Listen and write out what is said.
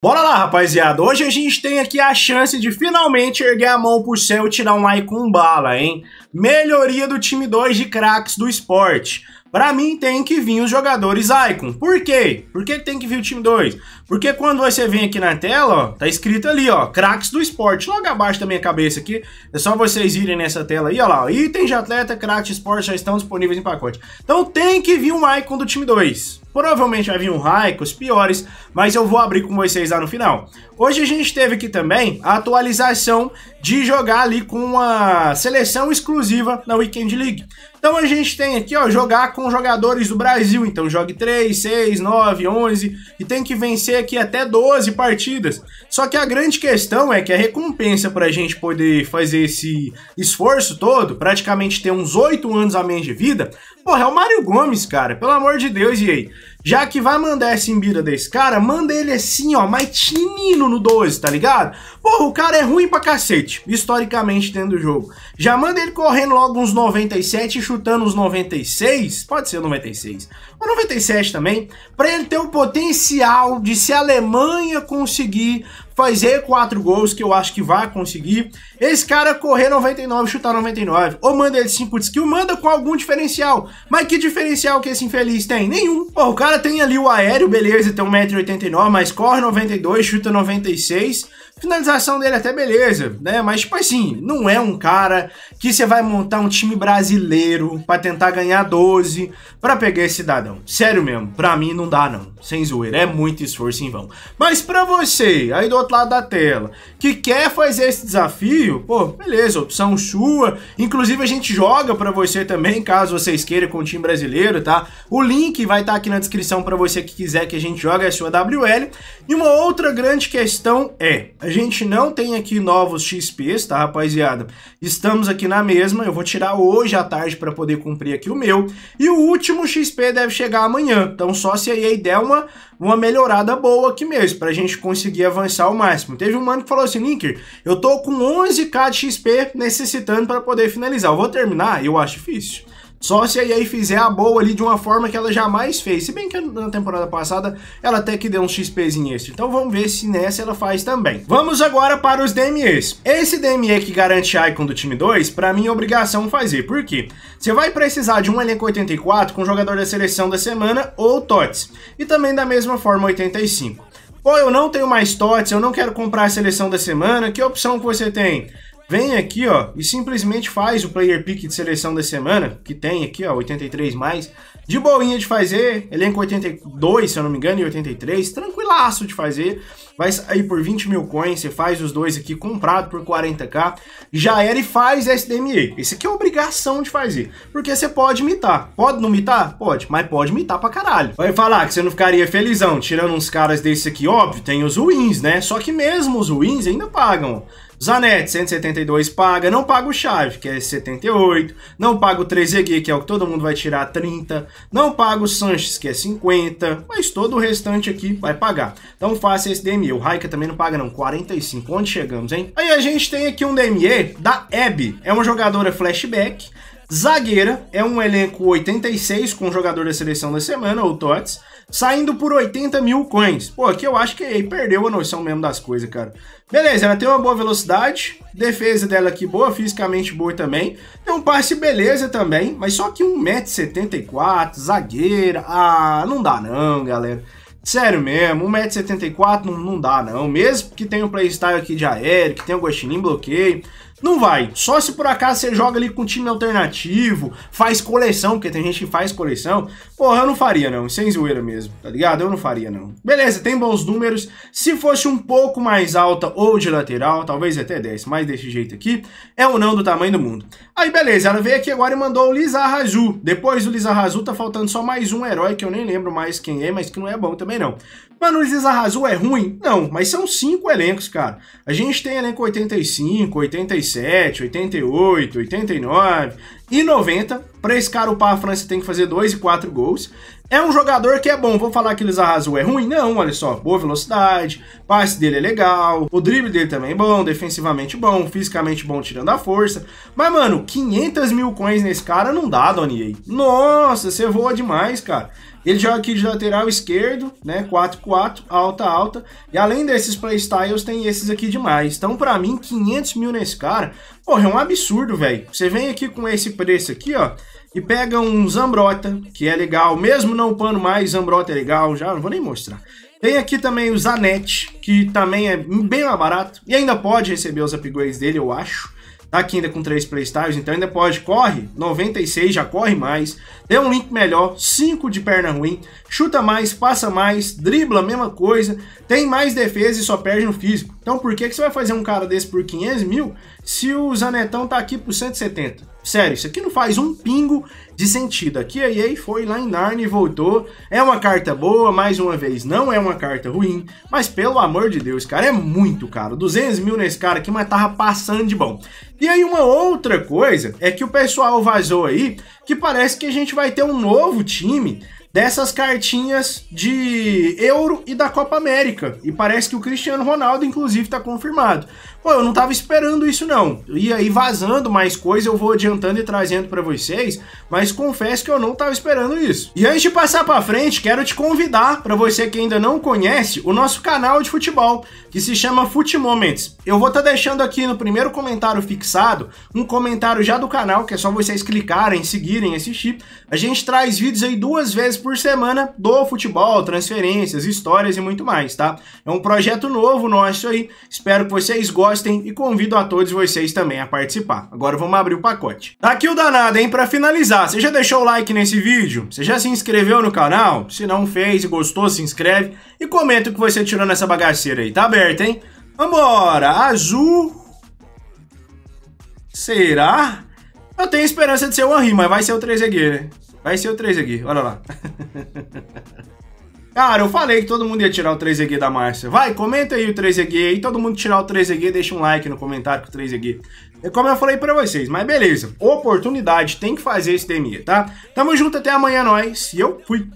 Bora lá, rapaziada. Hoje a gente tem aqui a chance de finalmente erguer a mão pro céu e tirar um icon com bala, hein? Melhoria do time 2 de craques do esporte. Para mim tem que vir os jogadores Icon. Por quê? Por que tem que vir o time 2? Porque quando você vem aqui na tela, ó, tá escrito ali, ó, craques do esporte. Logo abaixo da minha cabeça aqui, é só vocês irem nessa tela aí, ó lá, ó, itens de atleta, craques de esporte já estão disponíveis em pacote. Então tem que vir um Icon do time 2. Provavelmente vai vir um Raico, os piores, mas eu vou abrir com vocês lá no final. Hoje a gente teve aqui também a atualização de jogar ali com uma seleção exclusiva na Weekend League. Então a gente tem aqui, ó, jogar com jogadores do Brasil. Então jogue 3, 6, 9, 11 e tem que vencer aqui até 12 partidas. Só que a grande questão é que a recompensa para a gente poder fazer esse esforço todo, praticamente ter uns 8 anos a menos de vida, porra, é o Mário Gomes, cara. Pelo amor de Deus, e aí? Já que vai mandar essa embira desse cara, manda ele assim, ó, mais tinino no 12, tá ligado? Porra, o cara é ruim pra cacete, historicamente dentro do jogo. Já manda ele correndo logo uns 97 e chutando uns 96, pode ser 96, ou 97 também, pra ele ter o potencial de se a Alemanha conseguir fazer quatro gols, que eu acho que vai conseguir. Esse cara correr 99, chutar 99, ou manda ele 5 de skill, manda com algum diferencial. Mas que diferencial que esse infeliz tem? Nenhum. Pô, o cara tem ali o aéreo, beleza, tem 1,89m, mas corre 92, chuta 96. Finalização dele até beleza, né? Mas, tipo assim, não é um cara que você vai montar um time brasileiro para tentar ganhar 12 para pegar esse cidadão. Sério mesmo, pra mim não dá não. Sem zoeira, é muito esforço em vão. Mas pra você, aí do outro lado da tela, que quer fazer esse desafio, pô, beleza, opção sua. Inclusive a gente joga pra você também, caso vocês queiram com o time brasileiro, tá? O link vai estar tá aqui na descrição pra você que quiser que a gente jogue a é sua WL. E uma outra grande questão é, a gente não tem aqui novos XPs, tá, rapaziada? Estamos aqui na mesma, eu vou tirar hoje à tarde para poder cumprir aqui o meu. E o último XP deve chegar amanhã, então só se aí der uma, uma melhorada boa aqui mesmo, pra gente conseguir avançar ao máximo. Teve um mano que falou assim, Linker, eu tô com 11k de XP necessitando para poder finalizar. Eu vou terminar? Eu acho difícil. Só se a EA fizer a boa ali de uma forma que ela jamais fez. Se bem que na temporada passada ela até que deu um XPzinho extra. Então vamos ver se nessa ela faz também. Vamos agora para os DMEs. Esse DME que garante Icon do time 2, para mim é obrigação fazer. Por quê? Você vai precisar de um elenco 84 com jogador da seleção da semana ou TOTS. E também da mesma forma 85. Pô, eu não tenho mais TOTS, eu não quero comprar a seleção da semana. Que opção que você tem? vem aqui, ó, e simplesmente faz o player pick de seleção da semana, que tem aqui, ó, 83 mais, de boinha de fazer, elenco 82, se eu não me engano, e 83, tranquilaço de fazer. Vai sair por 20 mil coins, você faz os dois aqui comprado por 40k, já era e faz SDME. Esse aqui é obrigação de fazer, porque você pode imitar. Pode não imitar? Pode, mas pode imitar pra caralho. Vai falar que você não ficaria felizão tirando uns caras desse aqui, óbvio, tem os ruins, né? Só que mesmo os ruins ainda pagam. Zanetti, 172 paga, não paga o Chave, que é 78, não paga o 3 g que é o que todo mundo vai tirar 30, não paga o Sanches, que é 50, mas todo o restante aqui vai pagar. Então faça é esse DME. O Raika também não paga não, 45. Onde chegamos, hein? Aí a gente tem aqui um DME da Abby. É uma jogadora flashback. Zagueira, é um elenco 86 com o jogador da seleção da semana, o Tots saindo por 80 mil coins. Pô, aqui eu acho que aí perdeu a noção mesmo das coisas, cara. Beleza, ela tem uma boa velocidade, defesa dela aqui boa, fisicamente boa também. Tem um passe beleza também, mas só que 1,74m, zagueira, ah, não dá não, galera. Sério mesmo, 1,74m não, não dá não, mesmo que tenha o um playstyle aqui de aéreo, que tenha o um gostinho em bloqueio, não vai. Só se por acaso você joga ali com time alternativo, faz coleção, porque tem gente que faz coleção. Porra, eu não faria não, sem zoeira mesmo, tá ligado? Eu não faria não. Beleza, tem bons números. Se fosse um pouco mais alta ou de lateral, talvez até 10, mas desse jeito aqui, é ou não do tamanho do mundo. Aí beleza, ela veio aqui agora e mandou o Lizarrazu. Depois do Lizarrazu tá faltando só mais um herói que eu nem lembro mais quem é, mas que não é bom também não. Mano, o Lizarrazu é ruim? Não, mas são cinco elencos, cara. A gente tem elenco 85, 86 87, 88, 89 e 90. Para esse cara upar, a França tem que fazer 2 e 4 gols. É um jogador que é bom, vou falar que o Lizarrazu é ruim? Não, olha só, boa velocidade, passe dele é legal, o drible dele também é bom, defensivamente bom, fisicamente bom tirando a força. Mas, mano, 500 mil coins nesse cara não dá, Donnie. Nossa, você voa demais, cara. Ele joga aqui de lateral esquerdo, né, 4-4, alta, alta. E além desses playstyles, tem esses aqui demais. Então, pra mim, 500 mil nesse cara, porra, é um absurdo, velho. Você vem aqui com esse preço aqui, ó, e pega um Zambrota, que é legal, mesmo não pano mais, Zambrota é legal, já não vou nem mostrar. Tem aqui também o Zanet, que também é bem mais barato e ainda pode receber os upgrades dele, eu acho. Tá aqui ainda com 3 playstyles, então ainda pode. Corre, 96, já corre mais. Tem um link melhor, 5 de perna ruim. Chuta mais, passa mais, dribla, mesma coisa. Tem mais defesa e só perde no físico. Então por que, que você vai fazer um cara desse por 500 mil se o Zanetão tá aqui por 170? Sério, isso aqui não faz um pingo de sentido. Aqui a EA foi lá em Narnia e voltou. É uma carta boa, mais uma vez, não é uma carta ruim. Mas pelo amor de Deus, cara, é muito caro. 200 mil nesse cara aqui, mas tava passando de bom. E aí uma outra coisa é que o pessoal vazou aí que parece que a gente vai ter um novo time dessas cartinhas de Euro e da Copa América. E parece que o Cristiano Ronaldo, inclusive, está confirmado pô, eu não tava esperando isso não. E aí vazando mais coisa, eu vou adiantando e trazendo para vocês, mas confesso que eu não tava esperando isso. E antes de passar para frente, quero te convidar para você que ainda não conhece o nosso canal de futebol, que se chama Fute Moments. Eu vou estar tá deixando aqui no primeiro comentário fixado um comentário já do canal, que é só vocês clicarem, seguirem, assistir. A gente traz vídeos aí duas vezes por semana do futebol, transferências, histórias e muito mais, tá? É um projeto novo nosso aí. Espero que vocês gostem gostem e convido a todos vocês também a participar. Agora vamos abrir o pacote. Tá aqui o danado, hein? Para finalizar, você já deixou o like nesse vídeo? Você já se inscreveu no canal? Se não fez e gostou, se inscreve e comenta o que você tirou nessa bagaceira aí. Tá aberto, hein? Vambora! Azul... Será? Eu tenho esperança de ser o Henry, mas vai ser o 3 aqui, né? Vai ser o 3 aqui, olha lá. Cara, eu falei que todo mundo ia tirar o 3EG da Márcia. Vai, comenta aí o 3EG e todo mundo tirar o 3EG, deixa um like no comentário com o 3EG. É como eu falei para vocês, mas beleza. Oportunidade, tem que fazer esse DME, tá? Tamo junto, até amanhã, nós. E eu fui.